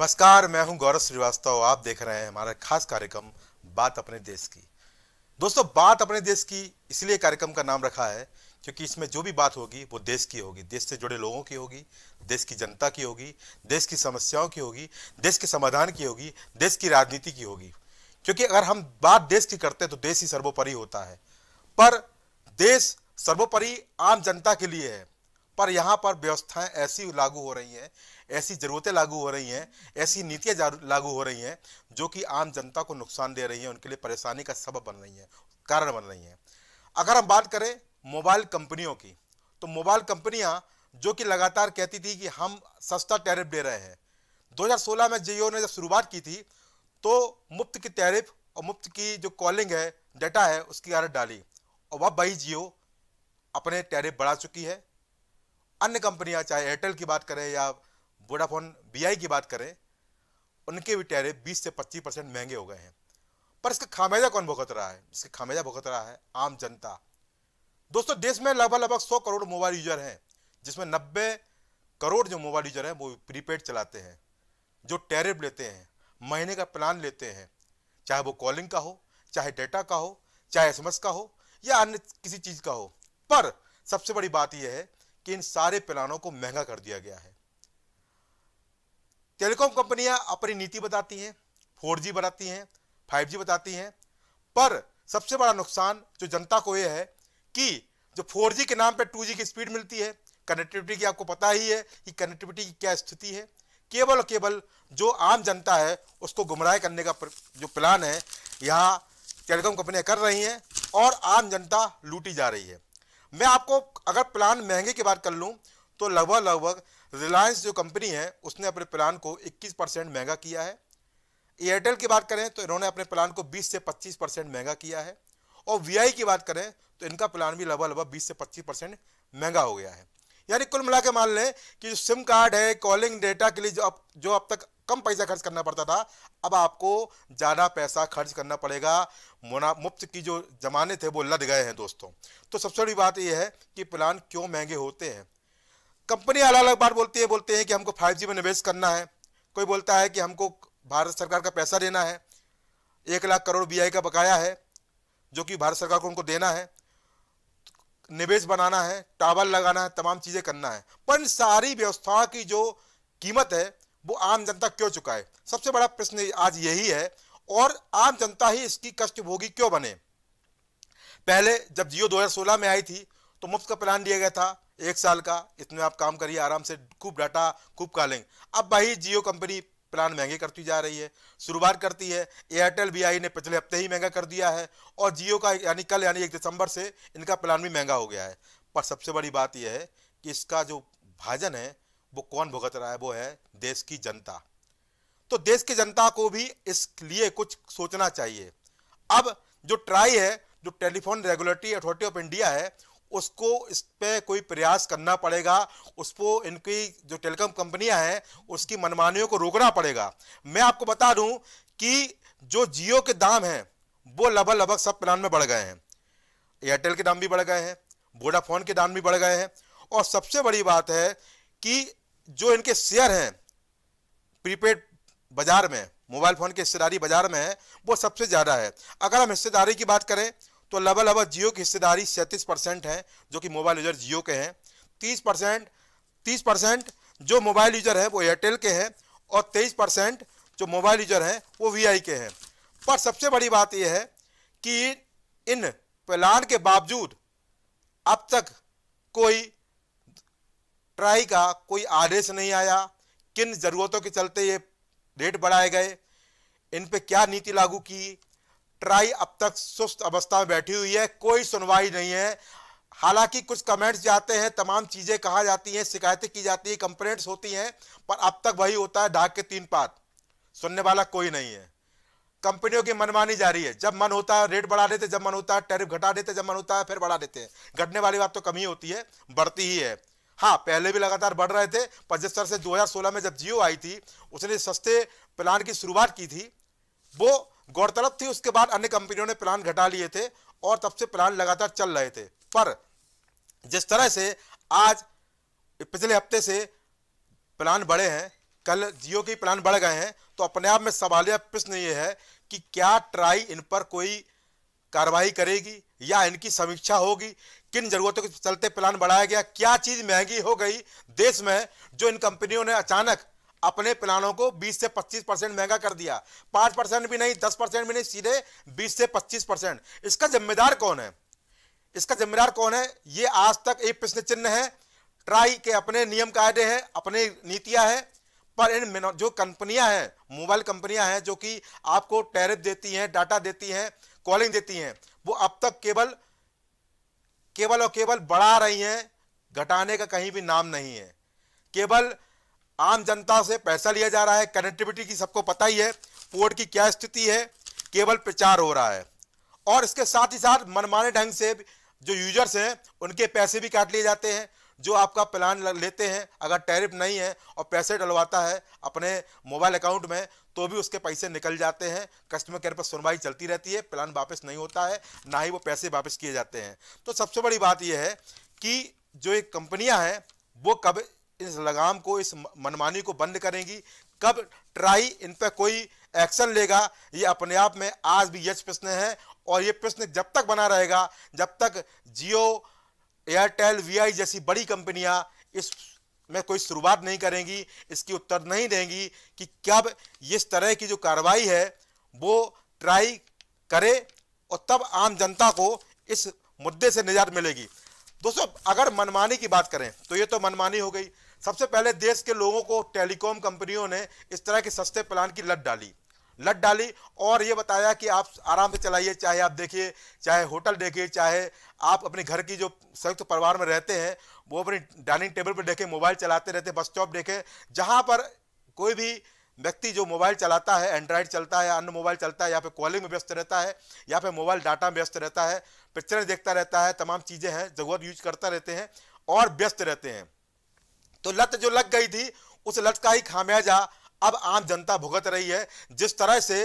नमस्कार मैं हूं गौरव श्रीवास्तव आप देख रहे हैं हमारा खास कार्यक्रम बात अपने देश की दोस्तों बात अपने देश की इसलिए कार्यक्रम का नाम रखा है क्योंकि इसमें जो भी बात होगी वो देश की होगी देश से जुड़े लोगों की होगी देश की जनता की होगी देश की समस्याओं की होगी देश के समाधान की होगी देश की राजनीति की होगी क्योंकि अगर हम बात देश की करते हैं तो देश ही सर्वोपरि होता है पर देश सर्वोपरि आम जनता के लिए है पर यहाँ पर व्यवस्थाएं ऐसी लागू हो रही हैं ऐसी ज़रूरतें लागू हो रही हैं ऐसी नीतियाँ लागू हो रही हैं जो कि आम जनता को नुकसान दे रही हैं उनके लिए परेशानी का सबब बन रही हैं कारण बन रही हैं अगर हम बात करें मोबाइल कंपनियों की तो मोबाइल कंपनियाँ जो कि लगातार कहती थी कि हम सस्ता टैरिफ दे रहे हैं 2016 में जियो ने जब शुरुआत की थी तो मुफ्त की टैरिफ और मुफ्त की जो कॉलिंग है डाटा है उसकी आदत डाली और वह भाई जियो अपने टैरिफ बढ़ा चुकी है अन्य कंपनियां चाहे एयरटेल की बात करें या वोडाफोन बी की बात करें उनके भी टैरिफ 20 से 25 परसेंट महंगे हो गए हैं पर इसका खामेजा कौन भुगत रहा है इसका खामेजा भुगत रहा है आम जनता दोस्तों देश में लगभग लगभग 100 करोड़ मोबाइल यूजर हैं जिसमें 90 करोड़ जो मोबाइल यूजर हैं वो प्रीपेड चलाते हैं जो टैरिफ लेते हैं महीने का प्लान लेते हैं चाहे वो कॉलिंग का हो चाहे डेटा का हो चाहे एस का हो या अन्य किसी चीज़ का हो पर सबसे बड़ी बात यह है कि इन सारे प्लानों को महंगा कर दिया गया है टेलीकॉम कंपनियां अपनी नीति बताती हैं फोर जी बताती हैं फाइव जी बताती हैं पर सबसे बड़ा नुकसान जो जनता को यह है कि जो फोर जी के नाम पर टू जी की स्पीड मिलती है कनेक्टिविटी की आपको पता ही है कि कनेक्टिविटी की क्या स्थिति है केवल और केवल जो आम जनता है उसको गुमराह करने का जो प्लान है यहाँ टेलीकॉम कंपनियाँ कर रही हैं और आम जनता लूटी जा रही है मैं आपको अगर प्लान महंगे की बात कर लूँ तो लगभग लगभग रिलायंस जो कंपनी है उसने अपने प्लान को 21 परसेंट महंगा किया है एयरटेल की बात करें तो इन्होंने अपने प्लान को 20 से 25 परसेंट महंगा किया है और वीआई की बात करें तो इनका प्लान भी लगभग लगभग 20 से 25 परसेंट महंगा हो गया है यानी कुल मिला के मान लें कि जो सिम कार्ड है कॉलिंग डेटा के लिए जो अब जो अब तक कम पैसा खर्च करना पड़ता था अब आपको ज़्यादा पैसा खर्च करना पड़ेगा मुना मुफ्त की जो जमाने थे वो लद गए हैं दोस्तों तो सबसे बड़ी बात यह है कि प्लान क्यों महंगे होते हैं कंपनी अलग अलग बात बोलती है बोलते हैं कि हमको 5G में निवेश करना है कोई बोलता है कि हमको भारत सरकार का पैसा देना है एक लाख करोड़ बी का बकाया है जो कि भारत सरकार को उनको देना है निवेश बनाना है टावर लगाना है तमाम चीज़ें करना है पर इन सारी व्यवस्थाओं की जो कीमत है वो आम जनता क्यों चुकाए सबसे बड़ा प्रश्न आज यही है और आम जनता ही इसकी कष्ट भोगी क्यों बने पहले जब जियो 2016 में आई थी तो मुफ्त का प्लान दिया गया था एक साल का इसमें आप काम करिए आराम से खूब डाटा खूब कॉलिंग अब भाई जियो कंपनी प्लान महंगे करती जा रही है शुरुआत करती है एयरटेल बी ने पिछले हफ्ते ही महंगा कर दिया है और जियो का यानी कल यानी एक दिसंबर से इनका प्लान भी महंगा हो गया है पर सबसे बड़ी बात यह है कि इसका जो भाजन है वो कौन भुगत रहा है वो है देश की जनता तो देश की जनता को भी इसलिए कुछ सोचना चाहिए अब जो ट्राई है जो telephone regulatory authority of India है उसको इस पर कोई प्रयास करना पड़ेगा उसको इनकी जो टेलीकॉम कंपनियां हैं उसकी मनमानियों को रोकना पड़ेगा मैं आपको बता दूं कि जो जियो के दाम हैं वो लगभग लगभग सब प्लान में बढ़ गए हैं एयरटेल के दाम भी बढ़ गए हैं वोडाफोन के दाम भी बढ़ गए हैं और सबसे बड़ी बात है कि जो इनके शेयर हैं प्रीपेड बाजार में मोबाइल फ़ोन की हिस्सेदारी बाजार में है वो सबसे ज़्यादा है अगर हम हिस्सेदारी की बात करें तो लेवल अब जियो की हिस्सेदारी सैंतीस परसेंट है जो कि मोबाइल यूजर जियो के हैं तीस परसेंट तीस परसेंट जो मोबाइल यूजर हैं वो एयरटेल के हैं और तेईस परसेंट जो मोबाइल यूजर हैं वो वी के हैं पर सबसे बड़ी बात यह है कि इन प्लान के बावजूद अब तक कोई ट्राई का कोई आदेश नहीं आया किन ज़रूरतों के चलते ये रेट बढ़ाए गए इन पे क्या नीति लागू की ट्राई अब तक सुस्त अवस्था में बैठी हुई है कोई सुनवाई नहीं है हालांकि कुछ कमेंट्स जाते हैं तमाम चीज़ें कहा जाती हैं शिकायतें की जाती हैं कंप्लेंट्स होती हैं पर अब तक वही होता है ढाक के तीन पात सुनने वाला कोई नहीं है कंपनियों की मनमानी जारी है जब मन होता है रेट बढ़ा देते जब मन होता है टैरिफ घटा देते जब मन होता है फिर बढ़ा देते हैं घटने वाली बात तो कमी होती है बढ़ती ही है हाँ पहले भी लगातार बढ़ रहे थे पर जिस तरह से 2016 में जब जियो आई थी उसने सस्ते प्लान की शुरुआत की थी वो गौरतलब थी उसके बाद अन्य कंपनियों ने प्लान घटा लिए थे और तब से प्लान लगातार चल रहे थे पर जिस तरह से आज पिछले हफ्ते से प्लान बढ़े हैं कल जियो के प्लान बढ़ गए हैं तो अपने आप में सवालिया प्रश्न ये है कि क्या ट्राई इन पर कोई कार्रवाई करेगी या इनकी समीक्षा होगी किन जरूरतों के चलते प्लान बढ़ाया गया क्या चीज़ महंगी हो गई देश में जो इन कंपनियों ने अचानक अपने प्लानों को 20 से 25 परसेंट महंगा कर दिया 5 परसेंट भी नहीं 10 परसेंट भी नहीं सीधे 20 से 25 परसेंट इसका जिम्मेदार कौन है इसका जिम्मेदार कौन है ये आज तक एक प्रश्न चिन्ह है ट्राई के अपने नियम कायदे हैं अपने नीतियां हैं पर इन जो कंपनियां हैं मोबाइल कंपनियां हैं जो कि आपको टैरिफ देती हैं डाटा देती हैं कॉलिंग देती हैं वो अब तक केवल केवल और केवल बढ़ा रही हैं घटाने का कहीं भी नाम नहीं है केवल आम जनता से पैसा लिया जा रहा है कनेक्टिविटी की सबको पता ही है पोर्ट की क्या स्थिति है केवल प्रचार हो रहा है और इसके साथ ही साथ मनमाने ढंग से जो यूजर्स हैं उनके पैसे भी काट लिए जाते हैं जो आपका प्लान लेते हैं अगर टैरिफ नहीं है और पैसे डलवाता है अपने मोबाइल अकाउंट में तो भी उसके पैसे निकल जाते हैं कस्टमर केयर पर सुनवाई चलती रहती है प्लान वापस नहीं होता है ना ही वो पैसे वापस किए जाते हैं तो सबसे बड़ी बात यह है कि जो एक कंपनियां हैं वो कभी इस लगाम को इस मनमानी को बंद करेंगी कब ट्राई इन पर कोई एक्शन लेगा ये अपने आप में आज भी यश प्रश्न है और ये प्रश्न जब तक बना रहेगा जब तक जियो एयरटेल वी जैसी बड़ी कंपनियां इस में कोई शुरुआत नहीं करेंगी इसकी उत्तर नहीं देंगी कि कब इस तरह की जो कार्रवाई है वो ट्राई करे और तब आम जनता को इस मुद्दे से निजात मिलेगी दोस्तों अगर मनमानी की बात करें तो ये तो मनमानी हो गई सबसे पहले देश के लोगों को टेलीकॉम कंपनियों ने इस तरह के सस्ते प्लान की लत डाली लत डाली और ये बताया कि आप आराम से चलाइए चाहे आप देखिए चाहे होटल देखिए चाहे आप अपने घर की जो संयुक्त परिवार में रहते हैं वो अपने डाइनिंग टेबल पर देखें मोबाइल चलाते रहते बस स्टॉप देखें जहाँ पर कोई भी व्यक्ति जो मोबाइल चलाता है एंड्रॉयड चलता है अन्य मोबाइल चलता है या फिर कॉलिंग में व्यस्त रहता है या फिर मोबाइल डाटा में व्यस्त रहता है पिक्चरें देखता रहता है तमाम चीज़ें हैं जरूरत यूज करता रहते हैं और व्यस्त रहते हैं तो लत जो लग गई थी उस लत का ही खामियाजा अब आम जनता भुगत रही है जिस तरह से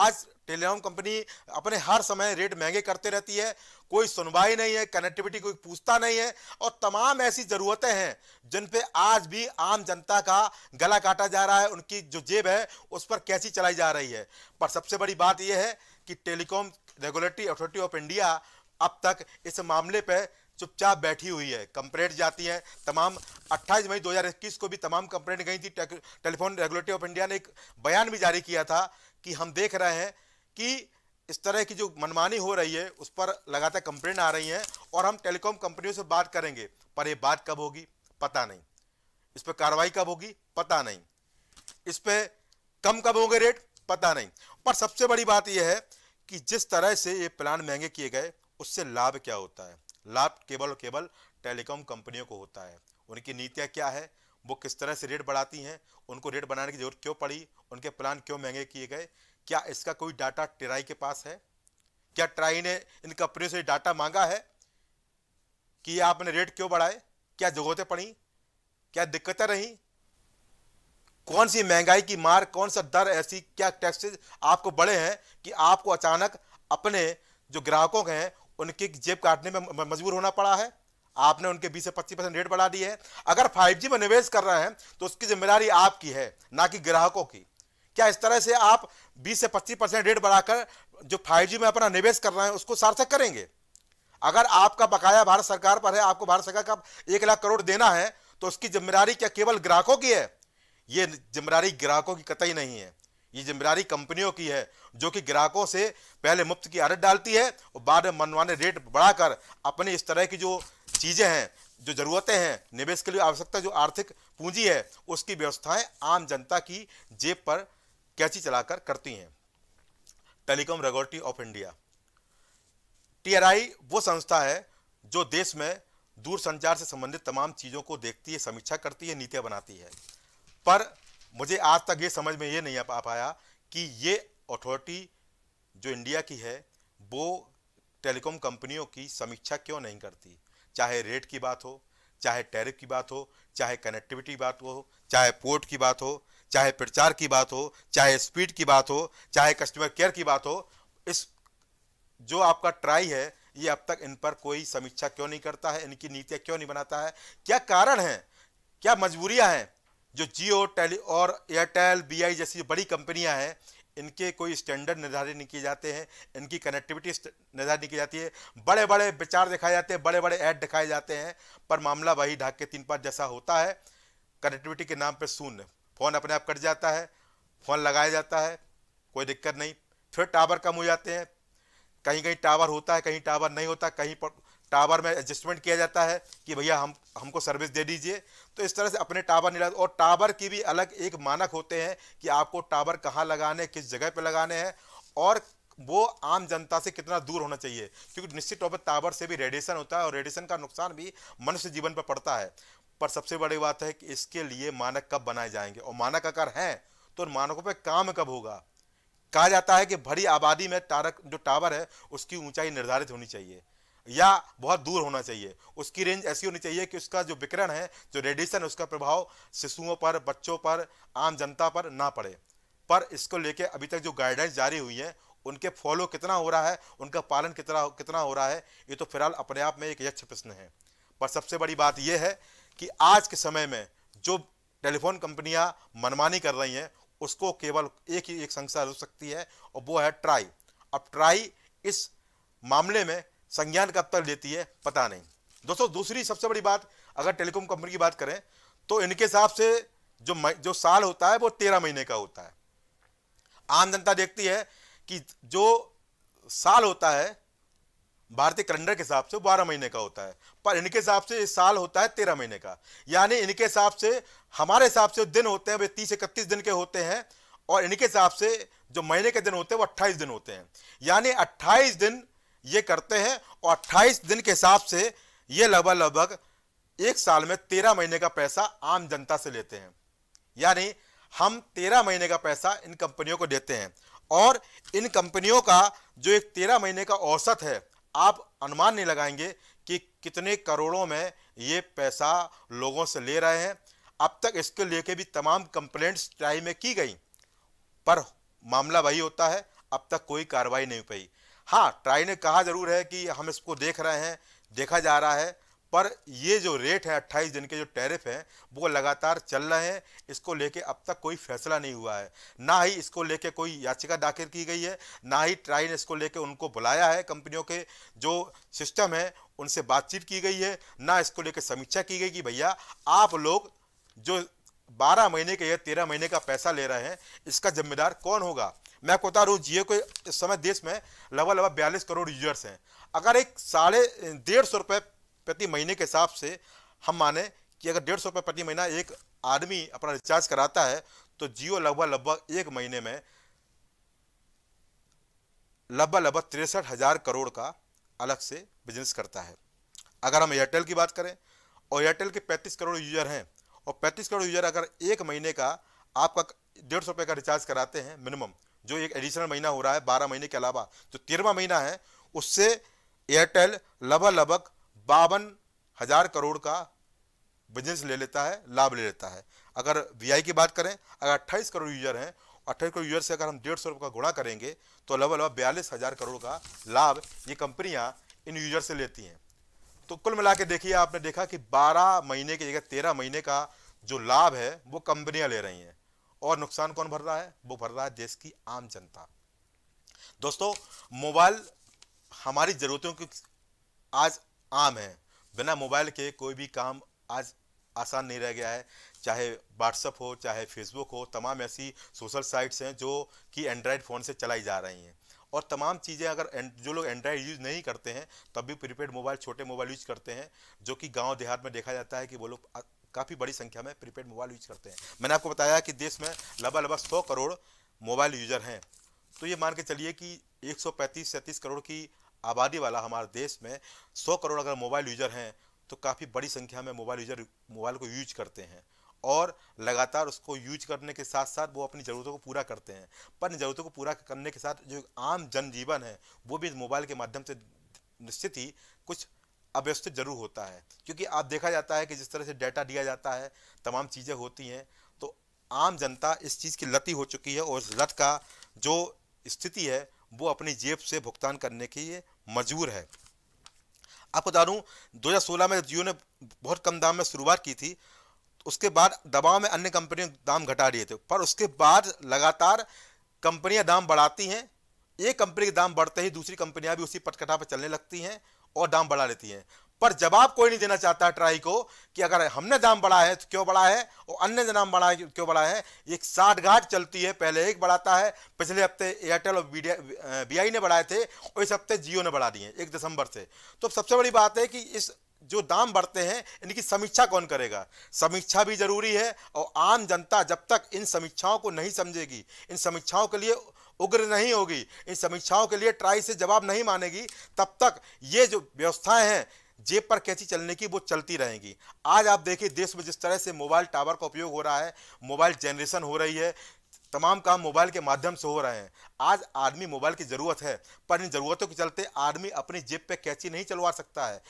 आज टेलीकॉम कंपनी अपने हर समय रेट महंगे करते रहती है कोई सुनवाई नहीं है कनेक्टिविटी कोई पूछता नहीं है और तमाम ऐसी ज़रूरतें हैं जिन पे आज भी आम जनता का गला काटा जा रहा है उनकी जो जेब है उस पर कैसी चलाई जा रही है पर सबसे बड़ी बात यह है कि telecom regulatory authority of India अब तक इस मामले पर चुपचाप बैठी हुई है कंप्लेंट जाती है तमाम 28 मई 2021 को भी तमाम कंप्लेंट गई थी टेलीफोन रेगुलेटरी ऑफ इंडिया ने एक बयान भी जारी किया था कि हम देख रहे हैं कि इस तरह की जो मनमानी हो रही है उस पर लगातार कंप्लेंट आ रही हैं और हम टेलीकॉम कंपनियों से बात करेंगे पर यह बात कब होगी पता नहीं इस पर कार्रवाई कब होगी पता नहीं इस पर कम कब होंगे रेट पता नहीं पर सबसे बड़ी बात यह है कि जिस तरह से ये प्लान महंगे किए गए उससे लाभ क्या होता है लाभ केवल केवल टेलीकॉम कंपनियों को होता है उनकी नीतियाँ क्या है वो किस तरह से रेट बढ़ाती हैं उनको रेट बढ़ाने की जरूरत क्यों पड़ी उनके प्लान क्यों महंगे किए गए क्या इसका कोई डाटा ट्राई के पास है क्या ट्राई ने इन कंपनियों से डाटा मांगा है कि आपने रेट क्यों बढ़ाए क्या जरूरतें पड़ी क्या दिक्कतें रहीं कौन सी महंगाई की मार कौन सा दर ऐसी क्या टैक्सेस आपको बढ़े हैं कि आपको अचानक अपने जो ग्राहकों के हैं उनकी जेब काटने में मजबूर होना पड़ा है आपने उनके 20 से 25 परसेंट रेट बढ़ा दिए है अगर 5G में निवेश कर रहे हैं तो उसकी जिम्मेदारी आपकी है ना कि ग्राहकों की क्या इस तरह से आप 20 से 25 परसेंट रेट बढ़ाकर जो 5G में अपना निवेश कर रहे हैं उसको सार्थक करेंगे अगर आपका बकाया भारत सरकार पर है आपको भारत सरकार का एक लाख करोड़ देना है तो उसकी जिम्मेदारी क्या केवल ग्राहकों की है ये जिम्मेदारी ग्राहकों की कतई नहीं है ये जिम्मेदारी कंपनियों की है जो कि ग्राहकों से पहले मुफ्त की आदत डालती है और बाद में मनमाने रेट बढ़ाकर अपने इस तरह की जो चीज़ें हैं जो ज़रूरतें हैं निवेश के लिए आवश्यकता जो आर्थिक पूंजी है उसकी व्यवस्थाएं आम जनता की जेब पर कैची चलाकर करती हैं टेलीकॉम रेगोलिटी ऑफ इंडिया टी वो संस्था है जो देश में दूरसंचार से संबंधित तमाम चीज़ों को देखती है समीक्षा करती है नीतियाँ बनाती है पर मुझे आज तक ये समझ में ये नहीं आ पाया कि ये अथॉरिटी जो इंडिया की है वो टेलीकॉम कंपनियों की समीक्षा क्यों नहीं करती चाहे रेट की बात हो चाहे टैरिफ की बात हो चाहे कनेक्टिविटी की बात हो चाहे पोर्ट की बात हो चाहे प्रचार की बात हो चाहे स्पीड की बात हो चाहे कस्टमर केयर की बात हो इस जो आपका ट्राई है ये अब तक इन पर कोई समीक्षा क्यों नहीं करता है इनकी नीतियाँ क्यों नहीं बनाता है क्या कारण हैं क्या मजबूरियाँ हैं जो जियो टेली और एयरटेल बीआई जैसी बड़ी कंपनियां हैं इनके कोई स्टैंडर्ड निर्धारित नहीं किए जाते हैं इनकी कनेक्टिविटी निर्धारित नहीं की जाती है बड़े बड़े विचार दिखाए जाते हैं बड़े बड़े ऐड दिखाए जाते हैं पर मामला वही ढाक के तीन पार जैसा होता है कनेक्टिविटी के नाम पर शून्य फ़ोन अपने आप कट जाता है फ़ोन लगाया जाता है कोई दिक्कत नहीं फिर टावर कम हो जाते हैं कहीं कहीं टावर होता है कहीं टावर नहीं होता कहीं पर टावर में एडजस्टमेंट किया जाता है कि भैया हम हमको सर्विस दे दीजिए तो इस तरह से अपने टावर निर्धारित और टावर की भी अलग एक मानक होते हैं कि आपको टावर कहाँ लगाने किस जगह पर लगाने हैं और वो आम जनता से कितना दूर होना चाहिए क्योंकि निश्चित तौर पर टावर से भी रेडिएशन होता है और रेडिएशन का नुकसान भी मनुष्य जीवन पर पड़ता है पर सबसे बड़ी बात है कि इसके लिए मानक कब बनाए जाएंगे और मानक अगर हैं तो मानकों पर काम कब होगा कहा जाता है कि भरी आबादी में तारक जो टावर है उसकी ऊंचाई निर्धारित होनी चाहिए या बहुत दूर होना चाहिए उसकी रेंज ऐसी होनी चाहिए कि उसका जो विकिरण है जो रेडिएशन उसका प्रभाव शिशुओं पर बच्चों पर आम जनता पर ना पड़े पर इसको लेके अभी तक जो गाइडलाइंस जारी हुई हैं उनके फॉलो कितना हो रहा है उनका पालन कितना कितना हो रहा है ये तो फिलहाल अपने आप में एक यक्ष प्रश्न है पर सबसे बड़ी बात यह है कि आज के समय में जो टेलीफोन कंपनियां मनमानी कर रही हैं उसको केवल एक ही एक संस्था हो सकती है और वो है ट्राई अब ट्राई इस मामले में संज्ञान कब तक लेती है पता नहीं दोस्तों दूसरी सबसे बड़ी बात अगर टेलीकॉम कंपनी की बात करें तो इनके हिसाब से जो जो साल होता है वो तेरह महीने का होता है आम जनता देखती है कि जो साल होता है भारतीय कैलेंडर के हिसाब से बारह महीने का होता है पर इनके हिसाब से इस साल होता है तेरह महीने का यानी इनके हिसाब से हमारे हिसाब से दिन होते हैं वे तीस इकतीस दिन के होते हैं और इनके हिसाब से जो महीने के दिन होते हैं वो अट्ठाईस दिन होते हैं यानी अट्ठाईस दिन ये करते हैं और अट्ठाईस दिन के हिसाब से ये लगभग लगभग एक साल में तेरह महीने का पैसा आम जनता से लेते हैं यानी हम तेरह महीने का पैसा इन कंपनियों को देते हैं और इन कंपनियों का जो एक तेरह महीने का औसत है आप अनुमान नहीं लगाएंगे कि कितने करोड़ों में ये पैसा लोगों से ले रहे हैं अब तक इसके लेके भी तमाम कंप्लेंट्स ट्राई में की गई पर मामला वही होता है अब तक कोई कार्रवाई नहीं पाई हाँ ट्राई ने कहा ज़रूर है कि हम इसको देख रहे हैं देखा जा रहा है पर ये जो रेट है अट्ठाईस दिन के जो टैरिफ हैं वो लगातार चल रहे हैं इसको लेके अब तक कोई फैसला नहीं हुआ है ना ही इसको लेके कोई याचिका दाखिल की गई है ना ही ट्राई ने इसको लेके उनको बुलाया है कंपनियों के जो सिस्टम है उनसे बातचीत की गई है ना इसको लेके समीक्षा की गई कि भैया आप लोग जो बारह महीने के या तेरह महीने का पैसा ले रहे हैं इसका जिम्मेदार कौन होगा मैं आपको बता रहा हूँ जियो को इस समय देश में लगभग लगभग बयालीस करोड़ यूजर्स हैं अगर एक साढ़े डेढ़ सौ रुपये प्रति महीने के हिसाब से हम माने कि अगर डेढ़ सौ रुपये प्रति महीना एक आदमी अपना रिचार्ज कराता है तो जियो लगभग लगभग एक महीने में लगभग लगभग तिरसठ हज़ार करोड़ का अलग से बिजनेस करता है अगर हम एयरटेल की बात करें और एयरटेल के पैंतीस करोड़ यूजर हैं और पैंतीस करोड़ यूजर अगर एक महीने का आपका डेढ़ सौ रुपये का रिचार्ज कराते हैं मिनिमम जो एक एडिशनल महीना हो रहा है बारह महीने के अलावा जो तेरहवा महीना है उससे एयरटेल लगभग लगभग बावन हज़ार करोड़ का बिजनेस ले लेता है लाभ ले लेता है अगर वी की बात करें अगर अट्ठाईस करोड़ यूजर हैं अट्ठाईस करोड़ यूजर से अगर हम डेढ़ सौ रुपये का गुणा करेंगे तो लगभग लगभग बयालीस हज़ार करोड़ का लाभ ये कंपनियाँ इन यूजर से लेती हैं तो कुल मिला के देखिए आपने देखा कि 12 महीने की जगह 13 महीने का जो लाभ है वो कंपनियां ले रही हैं और नुकसान कौन भर रहा है वो भर रहा है देश की आम जनता दोस्तों मोबाइल हमारी ज़रूरतों की आज आम है बिना मोबाइल के कोई भी काम आज आसान नहीं रह गया है चाहे व्हाट्सअप हो चाहे फेसबुक हो तमाम ऐसी सोशल साइट्स हैं जो कि एंड्रॉयड फ़ोन से चलाई जा रही हैं और तमाम चीज़ें अगर जो लोग एंड्रॉयड यूज़ नहीं करते हैं तब भी प्रीपेड मोबाइल छोटे मोबाइल यूज करते हैं जो कि गाँव देहात में देखा जाता है कि वो लोग काफ़ी बड़ी संख्या में प्रीपेड मोबाइल यूज करते हैं मैंने आपको बताया कि देश में लगभग लगभग सौ करोड़ मोबाइल यूजर हैं तो ये मान के चलिए कि एक सौ करोड़ की आबादी वाला हमारे देश में सौ करोड़ अगर मोबाइल यूजर हैं तो काफ़ी बड़ी संख्या में मोबाइल यूजर मोबाइल को यूज करते हैं और लगातार उसको यूज करने के साथ साथ वो अपनी ज़रूरतों को पूरा करते हैं पर इन ज़रूरतों को पूरा करने के साथ जो आम जनजीवन है वो भी मोबाइल के माध्यम से निश्चित ही कुछ अव्यवस्थित जरूर होता है क्योंकि आप देखा जाता है कि जिस तरह से डाटा दिया जाता है तमाम चीज़ें होती हैं तो आम जनता इस चीज़ की लती हो चुकी है और इस लत का जो स्थिति है वो अपनी जेब से भुगतान करने के लिए मजबूर है आपको बता दूँ दो में जियो ने बहुत कम दाम में शुरुआत की थी उसके बाद दबाव में अन्य कंपनियों दाम घटा रही थे पर उसके बाद लगातार कंपनियां दाम बढ़ाती हैं एक कंपनी के दाम बढ़ते ही दूसरी कंपनियां भी उसी पटकटा पर चलने लगती हैं और दाम बढ़ा लेती हैं पर जवाब कोई नहीं देना चाहता ट्राई को कि अगर हमने दाम बढ़ा है तो क्यों बढ़ा है और अन्य ने दाम बढ़ा है तो क्यों बढ़ा है एक साठगांठ चलती है पहले एक बढ़ाता है पिछले हफ्ते एयरटेल और बी ने बढ़ाए थे और इस हफ्ते जियो ने बढ़ा दिए एक दिसंबर से तो सबसे बड़ी बात है कि इस जो दाम बढ़ते हैं इनकी समीक्षा कौन करेगा समीक्षा भी जरूरी है और आम जनता जब तक इन समीक्षाओं को नहीं समझेगी इन समीक्षाओं के लिए उग्र नहीं होगी इन समीक्षाओं के लिए ट्राई से जवाब नहीं मानेगी तब तक ये जो व्यवस्थाएं हैं जेब पर कैसी चलने की वो चलती रहेंगी आज आप देखिए देश में जिस तरह से मोबाइल टावर का उपयोग हो रहा है मोबाइल जनरेशन हो रही है तमाम काम मोबाइल के माध्यम से हो रहे हैं आज आदमी मोबाइल की ज़रूरत है पर इन ज़रूरतों के चलते आदमी अपनी जेब पे कैची नहीं चलवा सकता है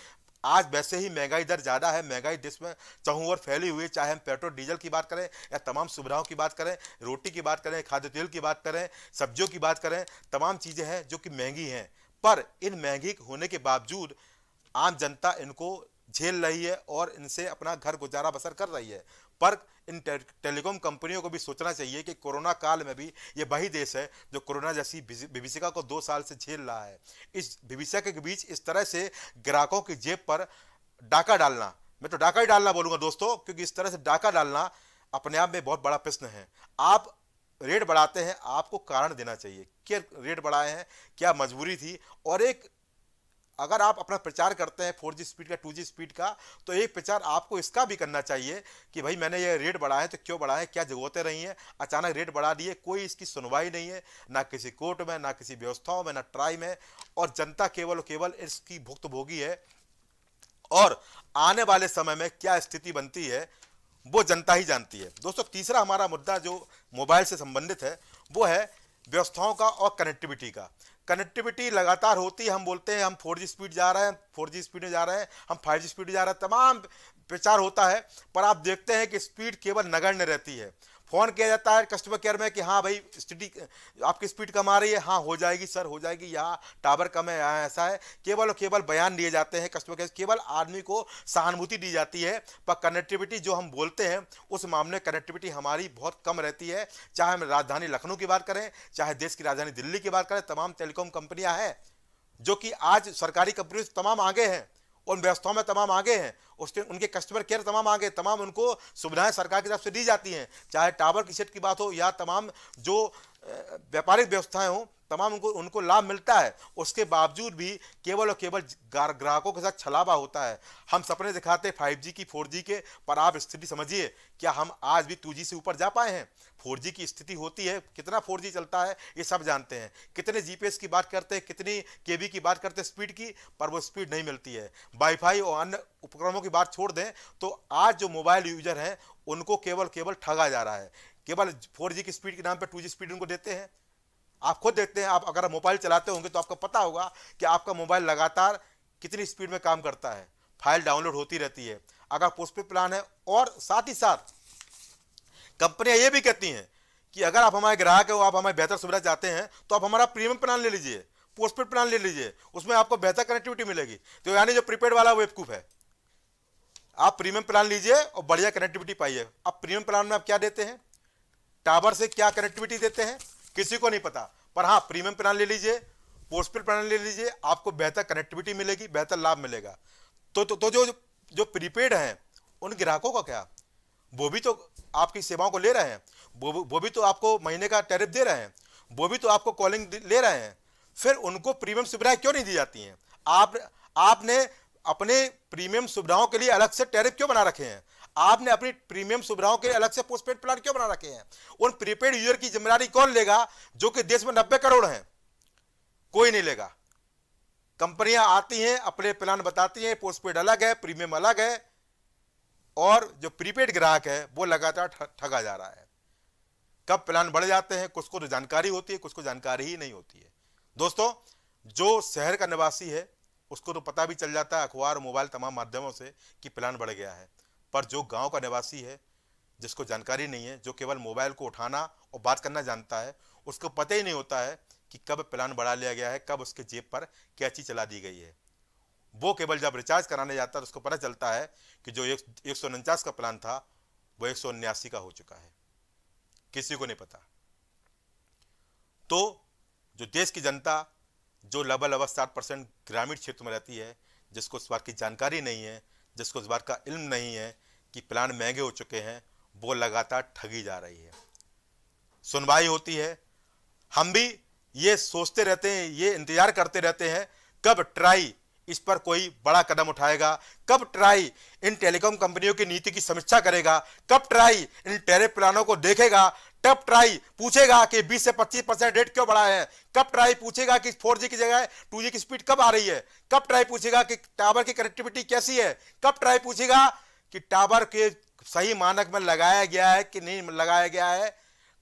आज वैसे ही महंगाई दर ज़्यादा है महंगाई देश में चहूँ और फैली हुई है चाहे हम पेट्रोल डीजल की बात करें या तमाम सुविधाओं की बात करें रोटी की बात करें खाद्य तेल की बात करें सब्जियों की बात करें तमाम चीज़ें हैं जो कि महंगी हैं पर इन महंगी होने के बावजूद आम जनता इनको झेल रही है और इनसे अपना घर गुजारा बसर कर रही है पर इन टे, टेलीकॉम कंपनियों को भी सोचना चाहिए कि कोरोना काल में भी ये वही देश है जो कोरोना जैसी विभिषिका को दो साल से झेल रहा है इस विभिषिका के बीच इस तरह से ग्राहकों की जेब पर डाका डालना मैं तो डाका ही डालना बोलूँगा दोस्तों क्योंकि इस तरह से डाका डालना अपने आप में बहुत बड़ा प्रश्न है आप रेट बढ़ाते हैं आपको कारण देना चाहिए क्या रेट बढ़ाए हैं क्या मजबूरी थी और एक अगर आप अपना प्रचार करते हैं फोर स्पीड का टू स्पीड का तो ये प्रचार आपको इसका भी करना चाहिए कि भाई मैंने ये रेट बढ़ाए है तो क्यों बढ़ाए क्या जगहोतें रही हैं अचानक रेट बढ़ा दिए कोई इसकी सुनवाई नहीं है ना किसी कोर्ट में ना किसी व्यवस्थाओं में ना ट्राई में और जनता केवल और केवल इसकी भुक्तभोगी है और आने वाले समय में क्या स्थिति बनती है वो जनता ही जानती है दोस्तों तीसरा हमारा मुद्दा जो मोबाइल से संबंधित है वो है व्यवस्थाओं का और कनेक्टिविटी का कनेक्टिविटी लगातार होती है हम बोलते हैं हम फोर जी स्पीड जा रहे हैं फोर जी स्पीड में जा रहे हैं हम फाइव जी स्पीड जा रहे हैं तमाम प्रचार होता है पर आप देखते हैं कि स्पीड केवल नगण्य रहती है फ़ोन किया जाता है कस्टमर केयर में कि हाँ भाई स्टडी आपकी स्पीड कम आ रही है हाँ हो जाएगी सर हो जाएगी यहाँ टावर कम है यहाँ ऐसा है केवल और केवल बयान दिए जाते हैं कस्टमर केयर केवल आदमी को सहानुभूति दी जाती है पर कनेक्टिविटी जो हम बोलते हैं उस मामले में कनेक्टिविटी हमारी बहुत कम रहती है चाहे हम राजधानी लखनऊ की बात करें चाहे देश की राजधानी दिल्ली की बात करें तमाम टेलीकॉम कंपनियाँ हैं जो कि आज सरकारी कंपनियों से तमाम आगे हैं उन व्यवस्थाओं में तमाम आगे हैं उस उनके कस्टमर केयर तमाम आगे तमाम उनको सुविधाएं सरकार की तरफ से दी जाती हैं चाहे टावर की सेट की बात हो या तमाम जो व्यापारिक व्यवस्थाएं हों तमाम उनको उनको लाभ मिलता है उसके बावजूद भी केवल और केवल ग्राहकों के साथ छलावा होता है हम सपने दिखाते फाइव जी की फोर जी के पर आप स्थिति समझिए क्या हम आज भी टू जी से ऊपर जा पाए हैं फोर जी की स्थिति होती है कितना फोर जी चलता है ये सब जानते हैं कितने जी की बात करते हैं कितनी के की बात करते हैं स्पीड की पर वो स्पीड नहीं मिलती है वाईफाई और अन्य उपक्रमों की बात छोड़ दें तो आज जो मोबाइल यूजर हैं उनको केवल केवल ठगा जा रहा है केवल फोर की स्पीड के नाम पर टू स्पीड उनको देते हैं आप खुद देखते हैं आप अगर मोबाइल चलाते होंगे तो आपको पता होगा कि आपका मोबाइल लगातार कितनी स्पीड में काम करता है फाइल डाउनलोड होती रहती है अगर पोस्टपेड प्लान है और साथ ही साथ कंपनियां ये भी कहती हैं कि अगर आप हमारे ग्राहक हो आप हमारे बेहतर सुविधा चाहते हैं तो आप हमारा प्रीमियम प्लान ले लीजिए पोस्टपेड प्लान ले लीजिए उसमें आपको बेहतर कनेक्टिविटी मिलेगी तो यानी जो प्रीपेड वाला वेबकूप है आप प्रीमियम प्लान लीजिए और बढ़िया कनेक्टिविटी पाइए अब प्रीमियम प्लान में आप क्या देते हैं टावर से क्या कनेक्टिविटी देते हैं किसी को नहीं पता पर हाँ प्रीमियम प्लान ले लीजिए पोस्टपेड प्लान ले लीजिए आपको बेहतर कनेक्टिविटी मिलेगी बेहतर लाभ मिलेगा तो तो, तो जो जो प्रीपेड हैं उन ग्राहकों का क्या वो भी तो आपकी सेवाओं को ले रहे हैं वो वो भी तो आपको महीने का टैरिफ दे रहे हैं वो भी तो आपको कॉलिंग ले रहे हैं फिर उनको प्रीमियम सुविधाएं क्यों नहीं दी जाती हैं आप आपने अपने प्रीमियम सुविधाओं के लिए अलग से टैरिफ क्यों बना रखे हैं आपने अपनी प्रीमियम सुविधाओं के अलग से पोस्टपेड प्लान क्यों बना रखे हैं उन प्रीपेड यूजर की जिम्मेदारी कौन लेगा जो कि देश में नब्बे करोड़ हैं कोई नहीं लेगा कंपनियां आती हैं अपने प्लान बताती हैं पोस्टपेड अलग है प्रीमियम अलग है और जो प्रीपेड ग्राहक है वो लगातार ठगा जा रहा है कब प्लान बढ़ जाते हैं कुछ को तो जानकारी होती है कुछ को जानकारी ही नहीं होती है दोस्तों जो शहर का निवासी है उसको तो पता भी चल जाता है अखबार मोबाइल तमाम माध्यमों से कि प्लान बढ़ गया है पर जो गांव का निवासी है जिसको जानकारी नहीं है जो केवल मोबाइल को उठाना और बात करना जानता है उसको पता ही नहीं होता है कि कब प्लान बढ़ा लिया गया है कब उसके जेब पर कैची चला दी गई है वो केवल जब रिचार्ज कराने जाता है तो उसको पता चलता है कि जो एक, का प्लान था वो एक का हो चुका है किसी को नहीं पता तो जो देश की जनता जो लगभग लगभग साठ परसेंट ग्रामीण क्षेत्र में रहती है जिसको इस बात की जानकारी नहीं है जिसको इस बात का इल्म नहीं है कि प्लान महंगे हो चुके हैं वो लगातार ठगी जा रही है सुनवाई होती है हम भी ये सोचते रहते हैं ये इंतजार करते रहते हैं कब ट्राई इस पर कोई बड़ा कदम उठाएगा कब ट्राई इन टेलीकॉम कंपनियों की नीति की समीक्षा करेगा कब ट्राई इन टेरे प्लानों को देखेगा टप ट्राई पूछेगा कि 20 से 25 परसेंट रेट क्यों बढ़ा है कब ट्राई पूछेगा कि 4G की जगह 2G की स्पीड कब आ रही है कब ट्राई पूछेगा कि टावर की कनेक्टिविटी कैसी है कब ट्राई पूछेगा कि टावर के सही मानक में लगाया गया है कि नहीं लगाया गया है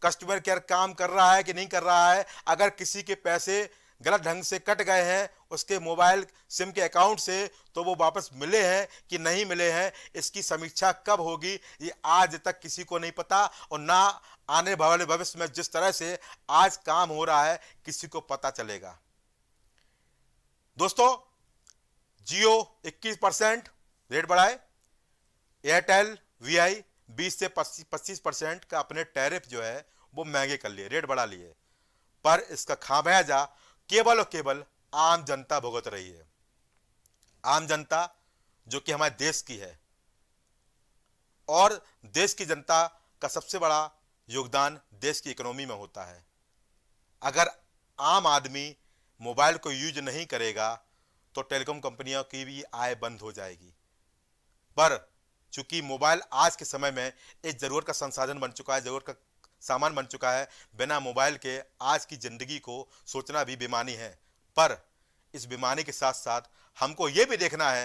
कस्टमर केयर काम कर रहा है कि नहीं कर रहा है अगर किसी के पैसे गलत ढंग से कट गए हैं उसके मोबाइल सिम के अकाउंट से तो वो वापस मिले हैं कि नहीं मिले हैं इसकी समीक्षा कब होगी ये आज तक किसी को नहीं पता और ना आने वाले भविष्य में जिस तरह से आज काम हो रहा है किसी को पता चलेगा दोस्तों जियो 21 परसेंट रेट बढ़ाए एयरटेल वी आई बीस से पच्चीस परसेंट का अपने टैरिफ जो है वो महंगे कर लिए रेट बढ़ा लिए पर इसका खामियाजा केवल और केवल आम जनता भुगत रही है आम जनता जो कि हमारे देश की है और देश की जनता का सबसे बड़ा योगदान देश की इकोनॉमी में होता है अगर आम आदमी मोबाइल को यूज नहीं करेगा तो टेलीकॉम कंपनियों की भी आय बंद हो जाएगी पर चूंकि मोबाइल आज के समय में एक ज़रूरत का संसाधन बन चुका है ज़रूरत का सामान बन चुका है बिना मोबाइल के आज की ज़िंदगी को सोचना भी बेमानी है पर इस बीमारी के साथ साथ हमको ये भी देखना है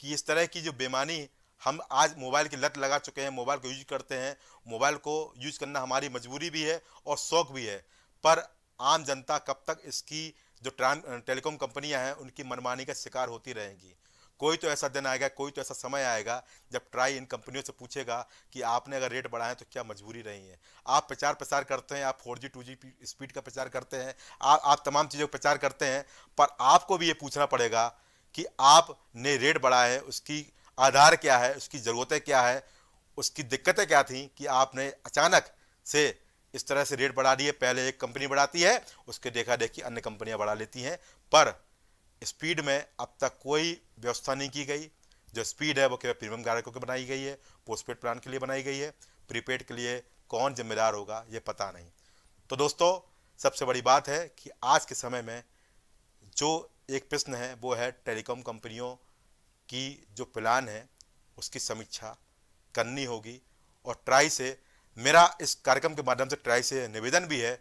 कि इस तरह की जो बीमारी हम आज मोबाइल की लत लगा चुके हैं मोबाइल को यूज करते हैं मोबाइल को यूज करना हमारी मजबूरी भी है और शौक भी है पर आम जनता कब तक इसकी जो टेलीकॉम कंपनियां हैं उनकी मनमानी का शिकार होती रहेंगी कोई तो ऐसा दिन आएगा कोई तो ऐसा समय आएगा जब ट्राई इन कंपनियों से पूछेगा कि आपने अगर रेट बढ़ाए तो क्या मजबूरी रही है आप प्रचार प्रसार करते हैं आप four G two G speed का प्रचार करते हैं आ, आप तमाम चीज़ों का प्रचार करते हैं पर आपको भी ये पूछना पड़ेगा कि आपने रेट बढ़ाए उसकी आधार क्या है उसकी ज़रूरतें क्या है उसकी दिक्कतें क्या थी कि आपने अचानक से इस तरह से रेट बढ़ा दिए पहले एक कंपनी बढ़ाती है उसके देखा देखी अन्य कंपनियां बढ़ा लेती हैं पर स्पीड में अब तक कोई व्यवस्था नहीं की गई जो स्पीड है वो केवल प्रीमियम ग्राहकों के बनाई गई है पोस्टपेड प्लान के लिए बनाई गई है प्रीपेड के लिए कौन जिम्मेदार होगा ये पता नहीं तो दोस्तों सबसे बड़ी बात है कि आज के समय में जो एक प्रश्न है वो है टेलीकॉम कंपनियों की जो प्लान है उसकी समीक्षा करनी होगी और ट्राई से मेरा इस कार्यक्रम के माध्यम से ट्राई से निवेदन भी है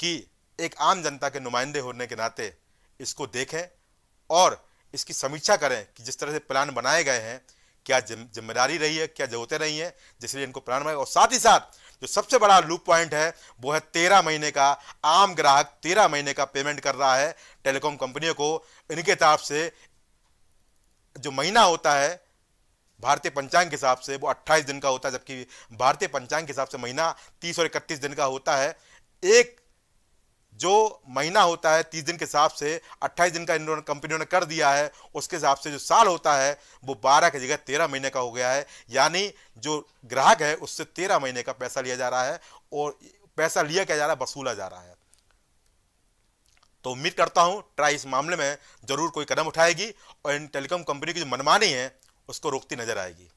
कि एक आम जनता के नुमाइंदे होने के नाते इसको देखें और इसकी समीक्षा करें कि जिस तरह से प्लान बनाए गए हैं क्या जिम्मेदारी रही है क्या जरूरतें रही हैं जिसलिए इनको प्लान बनाए और साथ ही साथ जो सबसे बड़ा लूप पॉइंट है वो है तेरह महीने का आम ग्राहक तेरह महीने का पेमेंट कर रहा है टेलीकॉम कंपनियों को इनके तरफ से जो महीना होता है भारतीय पंचांग के हिसाब से वो 28 दिन का होता है जबकि भारतीय पंचांग के हिसाब से महीना 30 और 31 दिन का होता है एक जो महीना होता है तीस दिन के हिसाब से अट्ठाईस दिन का इन्होंने कंपनियों ने कर दिया है उसके हिसाब से जो साल होता है वो बारह की जगह तेरह महीने का हो गया है यानी जो ग्राहक है उससे तेरह महीने का पैसा लिया जा रहा है और पैसा लिया क्या जा रहा है वसूला जा रहा है तो उम्मीद करता हूँ ट्राई इस मामले में ज़रूर कोई कदम उठाएगी और इन टेलीकॉम कंपनी की जो मनमानी है उसको रोकती नजर आएगी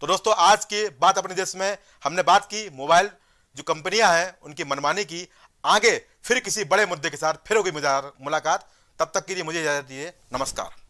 तो दोस्तों आज की बात अपने देश में हमने बात की मोबाइल जो कंपनियां हैं उनकी मनमानी की आगे फिर किसी बड़े मुद्दे के साथ फिर होगी मुलाकात तब तक के लिए मुझे इजाजत दिए नमस्कार